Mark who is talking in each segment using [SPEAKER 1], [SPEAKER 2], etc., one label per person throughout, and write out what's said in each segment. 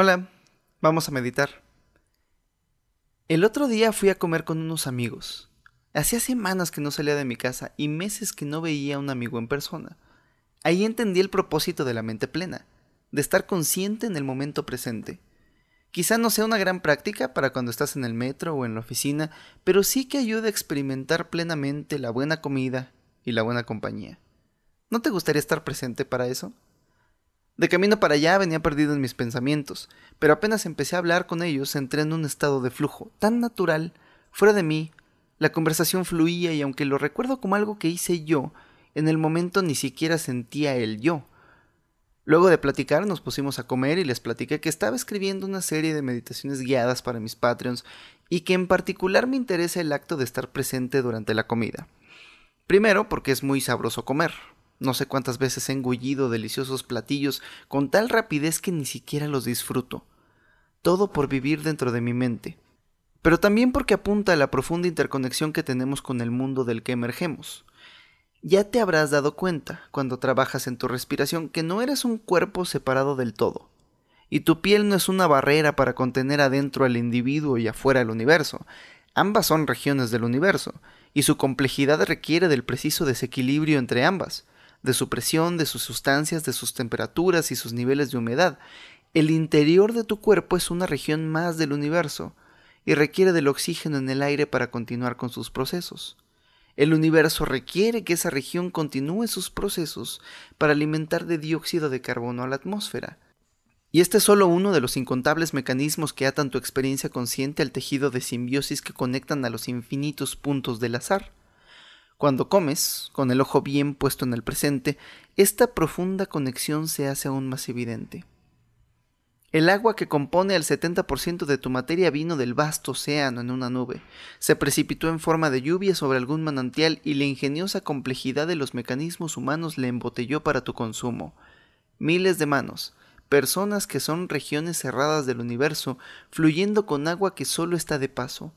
[SPEAKER 1] Hola, vamos a meditar. El otro día fui a comer con unos amigos. Hacía semanas que no salía de mi casa y meses que no veía a un amigo en persona. Ahí entendí el propósito de la mente plena, de estar consciente en el momento presente. Quizá no sea una gran práctica para cuando estás en el metro o en la oficina, pero sí que ayuda a experimentar plenamente la buena comida y la buena compañía. ¿No te gustaría estar presente para eso? De camino para allá venía perdido en mis pensamientos, pero apenas empecé a hablar con ellos entré en un estado de flujo tan natural, fuera de mí, la conversación fluía y aunque lo recuerdo como algo que hice yo, en el momento ni siquiera sentía el yo. Luego de platicar nos pusimos a comer y les platiqué que estaba escribiendo una serie de meditaciones guiadas para mis Patreons y que en particular me interesa el acto de estar presente durante la comida. Primero porque es muy sabroso comer, no sé cuántas veces he engullido deliciosos platillos con tal rapidez que ni siquiera los disfruto. Todo por vivir dentro de mi mente. Pero también porque apunta a la profunda interconexión que tenemos con el mundo del que emergemos. Ya te habrás dado cuenta, cuando trabajas en tu respiración, que no eres un cuerpo separado del todo. Y tu piel no es una barrera para contener adentro al individuo y afuera al universo. Ambas son regiones del universo, y su complejidad requiere del preciso desequilibrio entre ambas de su presión, de sus sustancias, de sus temperaturas y sus niveles de humedad. El interior de tu cuerpo es una región más del universo y requiere del oxígeno en el aire para continuar con sus procesos. El universo requiere que esa región continúe sus procesos para alimentar de dióxido de carbono a la atmósfera. Y este es solo uno de los incontables mecanismos que atan tu experiencia consciente al tejido de simbiosis que conectan a los infinitos puntos del azar. Cuando comes, con el ojo bien puesto en el presente, esta profunda conexión se hace aún más evidente. El agua que compone el 70% de tu materia vino del vasto océano en una nube, se precipitó en forma de lluvia sobre algún manantial y la ingeniosa complejidad de los mecanismos humanos le embotelló para tu consumo. Miles de manos, personas que son regiones cerradas del universo, fluyendo con agua que solo está de paso.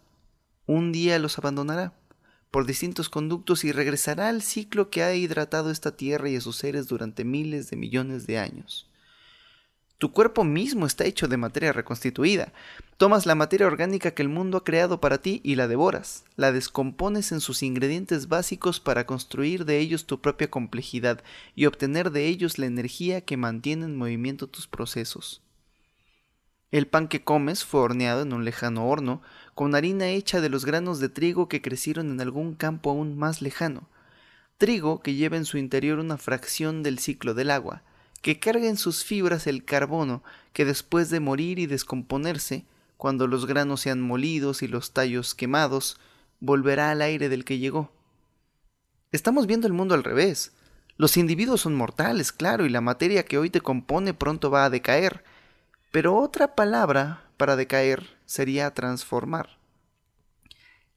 [SPEAKER 1] Un día los abandonará por distintos conductos y regresará al ciclo que ha hidratado esta tierra y a sus seres durante miles de millones de años. Tu cuerpo mismo está hecho de materia reconstituida. Tomas la materia orgánica que el mundo ha creado para ti y la devoras. La descompones en sus ingredientes básicos para construir de ellos tu propia complejidad y obtener de ellos la energía que mantiene en movimiento tus procesos. El pan que comes fue horneado en un lejano horno, con harina hecha de los granos de trigo que crecieron en algún campo aún más lejano. Trigo que lleva en su interior una fracción del ciclo del agua, que carga en sus fibras el carbono que después de morir y descomponerse, cuando los granos sean molidos y los tallos quemados, volverá al aire del que llegó. Estamos viendo el mundo al revés. Los individuos son mortales, claro, y la materia que hoy te compone pronto va a decaer, pero otra palabra para decaer sería transformar.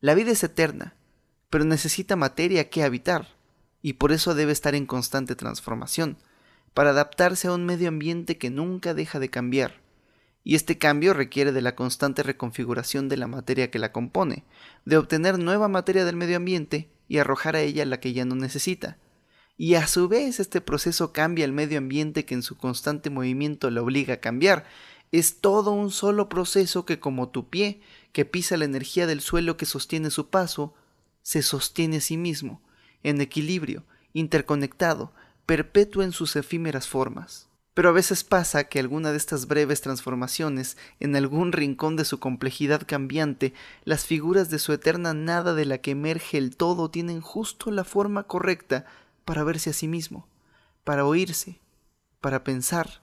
[SPEAKER 1] La vida es eterna, pero necesita materia que habitar, y por eso debe estar en constante transformación, para adaptarse a un medio ambiente que nunca deja de cambiar. Y este cambio requiere de la constante reconfiguración de la materia que la compone, de obtener nueva materia del medio ambiente y arrojar a ella la que ya no necesita, y a su vez este proceso cambia el medio ambiente que en su constante movimiento le obliga a cambiar. Es todo un solo proceso que como tu pie, que pisa la energía del suelo que sostiene su paso, se sostiene a sí mismo, en equilibrio, interconectado, perpetuo en sus efímeras formas. Pero a veces pasa que alguna de estas breves transformaciones, en algún rincón de su complejidad cambiante, las figuras de su eterna nada de la que emerge el todo tienen justo la forma correcta para verse a sí mismo, para oírse, para pensar.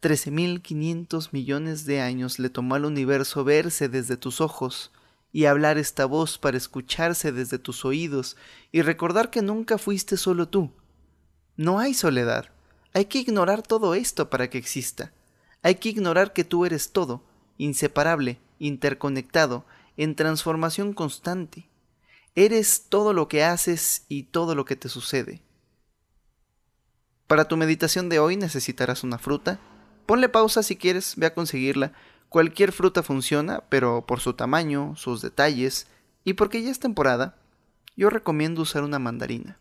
[SPEAKER 1] Trece mil quinientos millones de años le tomó al universo verse desde tus ojos y hablar esta voz para escucharse desde tus oídos y recordar que nunca fuiste solo tú. No hay soledad. Hay que ignorar todo esto para que exista. Hay que ignorar que tú eres todo, inseparable, interconectado, en transformación constante. Eres todo lo que haces y todo lo que te sucede. Para tu meditación de hoy necesitarás una fruta. Ponle pausa si quieres, ve a conseguirla. Cualquier fruta funciona, pero por su tamaño, sus detalles y porque ya es temporada, yo recomiendo usar una mandarina.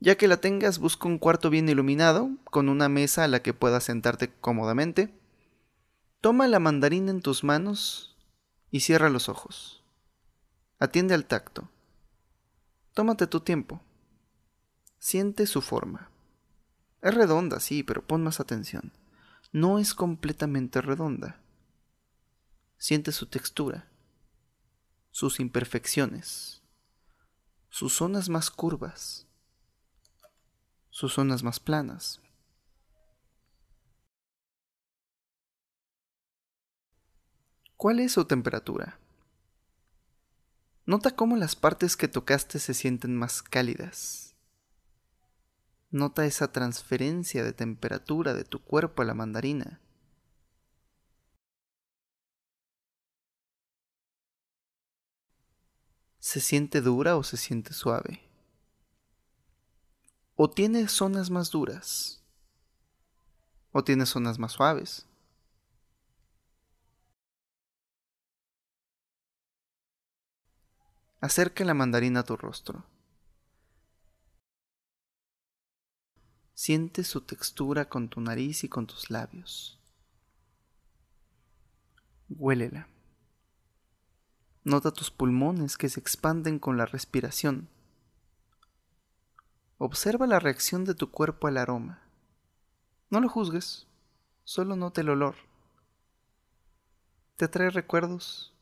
[SPEAKER 1] Ya que la tengas, busca un cuarto bien iluminado, con una mesa a la que puedas sentarte cómodamente. Toma la mandarina en tus manos y cierra los ojos. Atiende al tacto. Tómate tu tiempo. Siente su forma. Es redonda, sí, pero pon más atención. No es completamente redonda. Siente su textura, sus imperfecciones, sus zonas más curvas, sus zonas más planas. ¿Cuál es su temperatura? Nota cómo las partes que tocaste se sienten más cálidas. Nota esa transferencia de temperatura de tu cuerpo a la mandarina. ¿Se siente dura o se siente suave? ¿O tiene zonas más duras? ¿O tiene zonas más suaves? Acerca la mandarina a tu rostro. Siente su textura con tu nariz y con tus labios. Huélela. Nota tus pulmones que se expanden con la respiración. Observa la reacción de tu cuerpo al aroma. No lo juzgues, solo nota el olor. ¿Te trae recuerdos?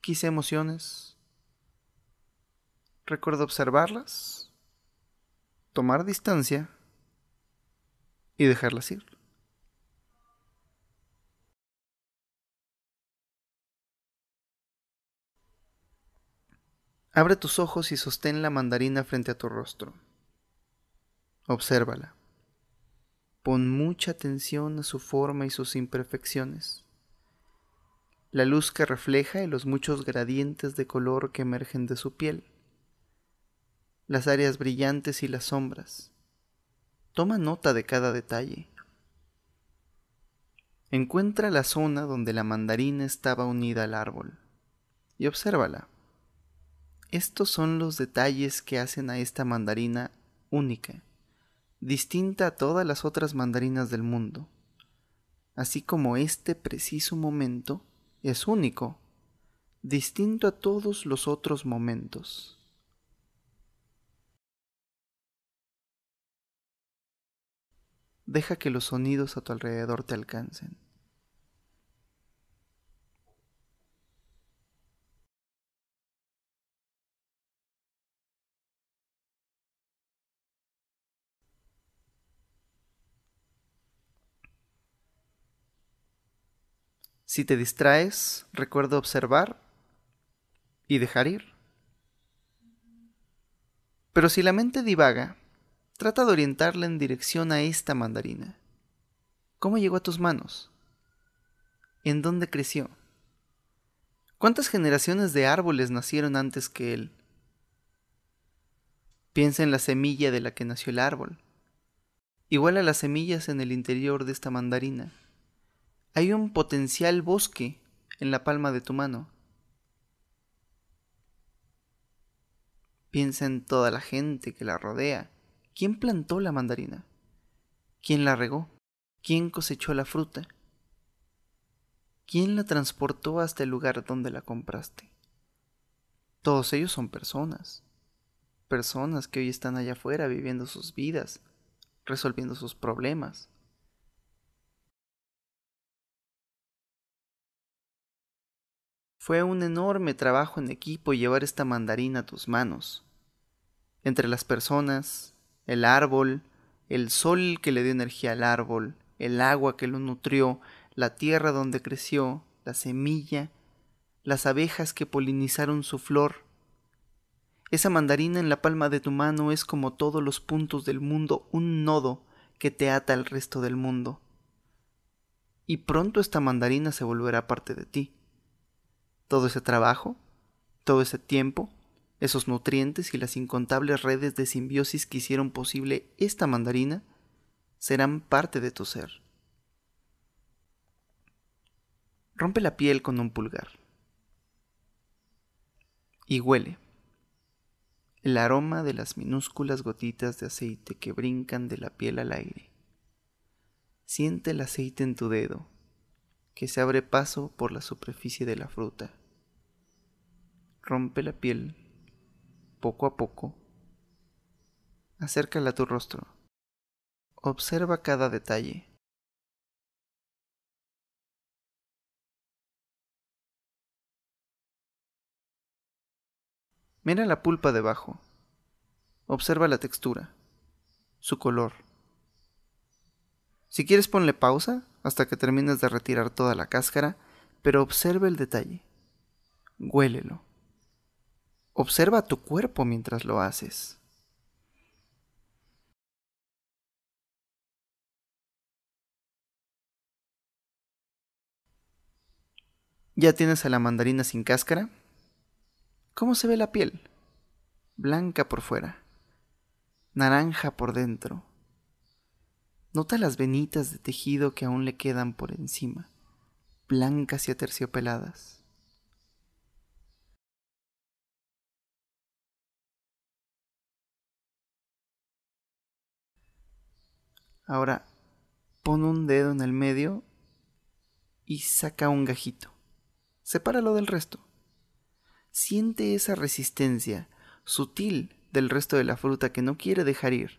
[SPEAKER 1] ¿Quise emociones, Recuerda observarlas, tomar distancia y dejarlas ir. Abre tus ojos y sostén la mandarina frente a tu rostro. Obsérvala. Pon mucha atención a su forma y sus imperfecciones. La luz que refleja y los muchos gradientes de color que emergen de su piel las áreas brillantes y las sombras. Toma nota de cada detalle. Encuentra la zona donde la mandarina estaba unida al árbol y obsérvala. Estos son los detalles que hacen a esta mandarina única, distinta a todas las otras mandarinas del mundo, así como este preciso momento es único, distinto a todos los otros momentos. deja que los sonidos a tu alrededor te alcancen. Si te distraes, recuerda observar y dejar ir. Pero si la mente divaga, Trata de orientarla en dirección a esta mandarina. ¿Cómo llegó a tus manos? ¿En dónde creció? ¿Cuántas generaciones de árboles nacieron antes que él? Piensa en la semilla de la que nació el árbol. Igual a las semillas en el interior de esta mandarina. Hay un potencial bosque en la palma de tu mano. Piensa en toda la gente que la rodea ¿Quién plantó la mandarina? ¿Quién la regó? ¿Quién cosechó la fruta? ¿Quién la transportó hasta el lugar donde la compraste? Todos ellos son personas. Personas que hoy están allá afuera viviendo sus vidas, resolviendo sus problemas. Fue un enorme trabajo en equipo llevar esta mandarina a tus manos. Entre las personas, el árbol, el sol que le dio energía al árbol, el agua que lo nutrió, la tierra donde creció, la semilla, las abejas que polinizaron su flor. Esa mandarina en la palma de tu mano es como todos los puntos del mundo un nodo que te ata al resto del mundo. Y pronto esta mandarina se volverá parte de ti. Todo ese trabajo, todo ese tiempo, esos nutrientes y las incontables redes de simbiosis que hicieron posible esta mandarina serán parte de tu ser. Rompe la piel con un pulgar y huele el aroma de las minúsculas gotitas de aceite que brincan de la piel al aire. Siente el aceite en tu dedo, que se abre paso por la superficie de la fruta. Rompe la piel poco a poco. Acércala a tu rostro. Observa cada detalle. Mira la pulpa debajo. Observa la textura, su color. Si quieres ponle pausa hasta que termines de retirar toda la cáscara, pero observa el detalle. Huélelo. Observa tu cuerpo mientras lo haces. ¿Ya tienes a la mandarina sin cáscara? ¿Cómo se ve la piel? Blanca por fuera, naranja por dentro. Nota las venitas de tejido que aún le quedan por encima, blancas y aterciopeladas. Ahora, pon un dedo en el medio y saca un gajito. Sepáralo del resto. Siente esa resistencia sutil del resto de la fruta que no quiere dejar ir.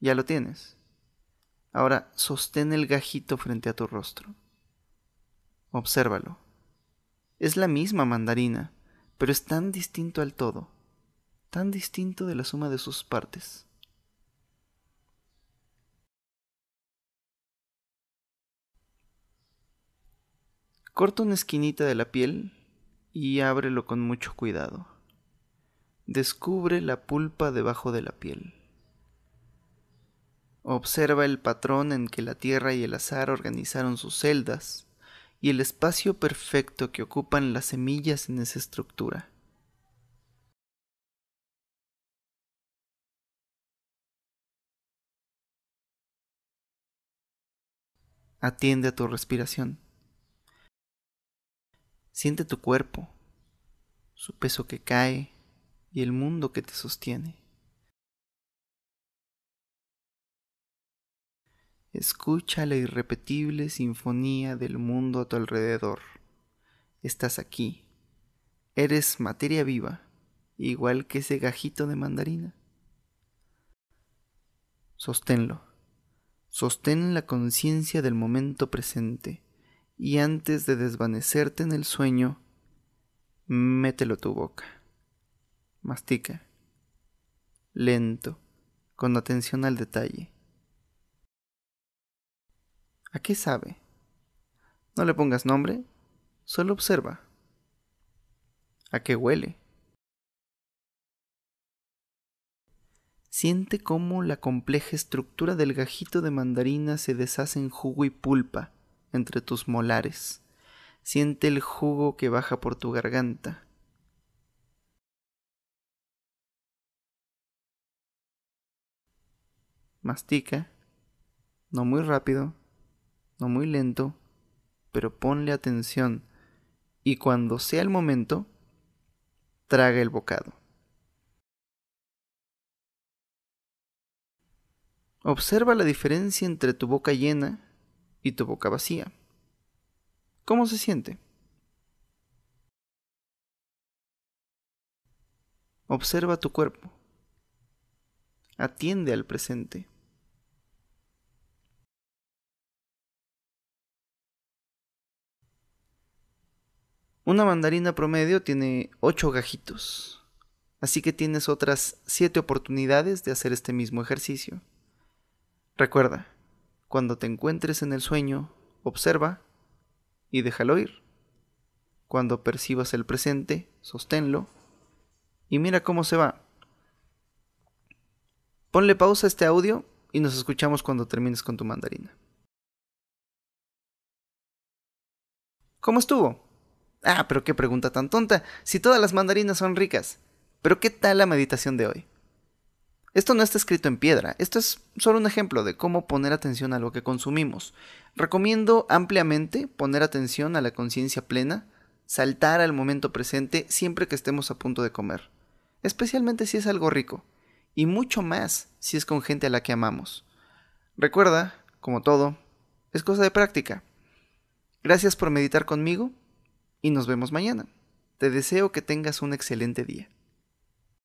[SPEAKER 1] Ya lo tienes. Ahora sostén el gajito frente a tu rostro. Obsérvalo. Es la misma mandarina, pero es tan distinto al todo, tan distinto de la suma de sus partes. Corta una esquinita de la piel y ábrelo con mucho cuidado. Descubre la pulpa debajo de la piel. Observa el patrón en que la tierra y el azar organizaron sus celdas y el espacio perfecto que ocupan las semillas en esa estructura. Atiende a tu respiración. Siente tu cuerpo, su peso que cae y el mundo que te sostiene. Escucha la irrepetible sinfonía del mundo a tu alrededor. Estás aquí. Eres materia viva, igual que ese gajito de mandarina. Sosténlo. Sostén la conciencia del momento presente y antes de desvanecerte en el sueño, mételo tu boca. Mastica. Lento, con atención al detalle ¿A qué sabe? No le pongas nombre, solo observa. ¿A qué huele? Siente cómo la compleja estructura del gajito de mandarina se deshace en jugo y pulpa entre tus molares. Siente el jugo que baja por tu garganta. Mastica, no muy rápido, no muy lento, pero ponle atención y cuando sea el momento, traga el bocado. Observa la diferencia entre tu boca llena y tu boca vacía. ¿Cómo se siente? Observa tu cuerpo. Atiende al presente. Una mandarina promedio tiene 8 gajitos, así que tienes otras 7 oportunidades de hacer este mismo ejercicio. Recuerda, cuando te encuentres en el sueño, observa y déjalo ir. Cuando percibas el presente, sosténlo y mira cómo se va. Ponle pausa a este audio y nos escuchamos cuando termines con tu mandarina. ¿Cómo estuvo? Ah, pero qué pregunta tan tonta, si todas las mandarinas son ricas. Pero ¿qué tal la meditación de hoy? Esto no está escrito en piedra, esto es solo un ejemplo de cómo poner atención a lo que consumimos. Recomiendo ampliamente poner atención a la conciencia plena, saltar al momento presente siempre que estemos a punto de comer, especialmente si es algo rico, y mucho más si es con gente a la que amamos. Recuerda, como todo, es cosa de práctica. Gracias por meditar conmigo y nos vemos mañana. Te deseo que tengas un excelente día.